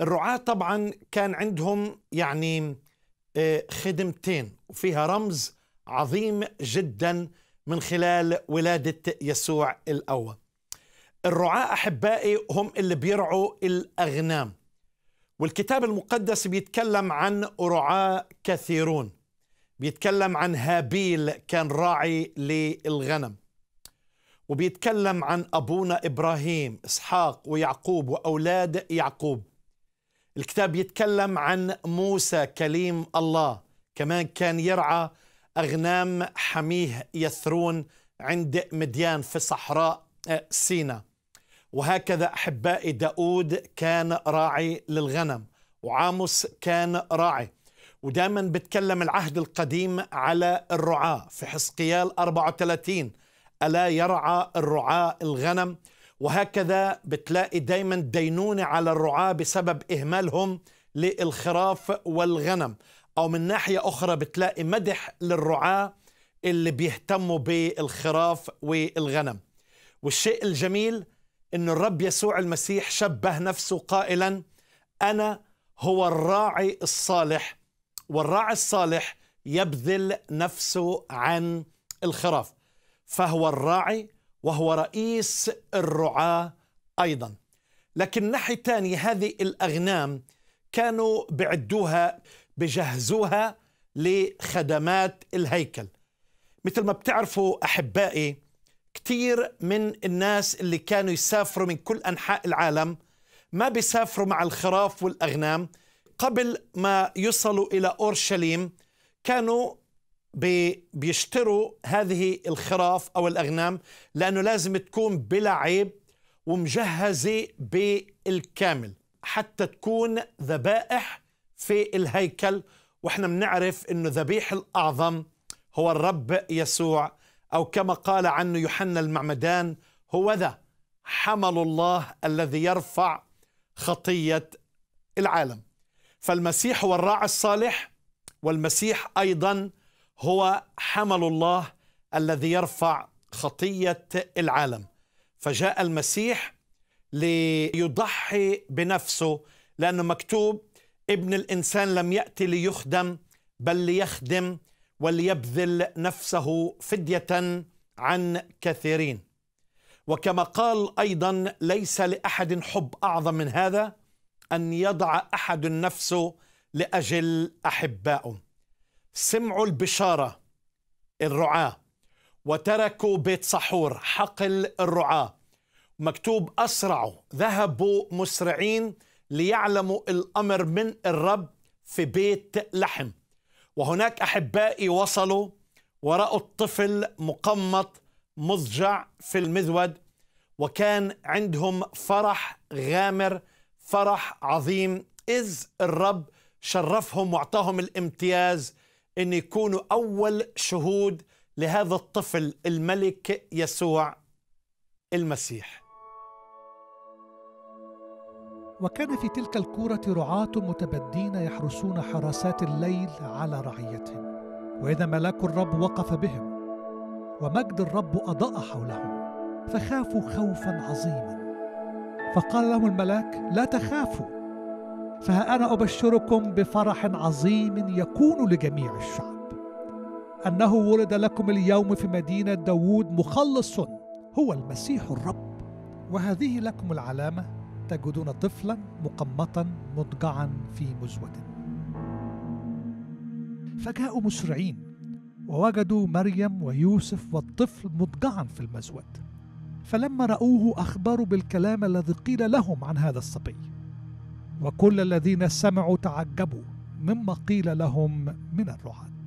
الرعاة طبعا كان عندهم يعني آه، خدمتين وفيها رمز عظيم جدا من خلال ولادة يسوع الأول الرعاة أحبائي هم اللي بيرعوا الأغنام والكتاب المقدس بيتكلم عن رعاة كثيرون بيتكلم عن هابيل كان راعي للغنم وبيتكلم عن أبونا إبراهيم إسحاق ويعقوب وأولاد يعقوب الكتاب يتكلم عن موسى كليم الله كمان كان يرعى أغنام حميه يثرون عند مديان في صحراء آه، سينا وهكذا أحبائي داود كان راعي للغنم وعاموس كان راعي ودائما بتكلم العهد القديم على الرعاة في حسقيال 34 ألا يرعى الرعاة الغنم وهكذا بتلاقي دايما دينونة على الرعاة بسبب إهمالهم للخراف والغنم أو من ناحية أخرى بتلاقي مدح للرعاة اللي بيهتموا بالخراف والغنم والشيء الجميل أن الرب يسوع المسيح شبه نفسه قائلا أنا هو الراعي الصالح والراعي الصالح يبذل نفسه عن الخراف فهو الراعي وهو رئيس الرعاة أيضا لكن ناحية ثانية هذه الأغنام كانوا بعدوها بجهزوها لخدمات الهيكل مثل ما بتعرفوا أحبائي كثير من الناس اللي كانوا يسافروا من كل أنحاء العالم ما بيسافروا مع الخراف والأغنام قبل ما يصلوا إلى أورشليم كانوا بيشتروا هذه الخراف أو الأغنام لأنه لازم تكون بلا عيب ومجهزة بالكامل حتى تكون ذبائح في الهيكل وإحنا بنعرف أنه ذبيح الأعظم هو الرب يسوع أو كما قال عنه يوحنا المعمدان هو ذا حمل الله الذي يرفع خطية العالم فالمسيح هو الراعي الصالح والمسيح أيضا هو حمل الله الذي يرفع خطيه العالم فجاء المسيح ليضحي بنفسه لانه مكتوب ابن الانسان لم ياتي ليخدم بل ليخدم وليبذل نفسه فديه عن كثيرين وكما قال ايضا ليس لاحد حب اعظم من هذا ان يضع احد نفسه لاجل احبائه سمعوا البشارة الرعاة وتركوا بيت صحور حقل الرعاة مكتوب أسرعوا ذهبوا مسرعين ليعلموا الأمر من الرب في بيت لحم وهناك أحبائي وصلوا ورأوا الطفل مقمط مضجع في المذود وكان عندهم فرح غامر فرح عظيم إذ الرب شرفهم واعطاهم الامتياز أن يكونوا أول شهود لهذا الطفل الملك يسوع المسيح وكان في تلك الكورة رعاة متبدين يحرسون حراسات الليل على رعيتهم وإذا ملاك الرب وقف بهم ومجد الرب أضاء حولهم فخافوا خوفا عظيما فقال لهم الملاك لا تخافوا فها أنا أبشركم بفرح عظيم يكون لجميع الشعب أنه ولد لكم اليوم في مدينة داوود مخلص هو المسيح الرب وهذه لكم العلامة تجدون طفلا مقمطا مضجعا في مزود فجاءوا مسرعين ووجدوا مريم ويوسف والطفل مضجعا في المزود فلما رأوه أخبروا بالكلام الذي قيل لهم عن هذا الصبي وكل الذين سمعوا تعجبوا مما قيل لهم من الرعاه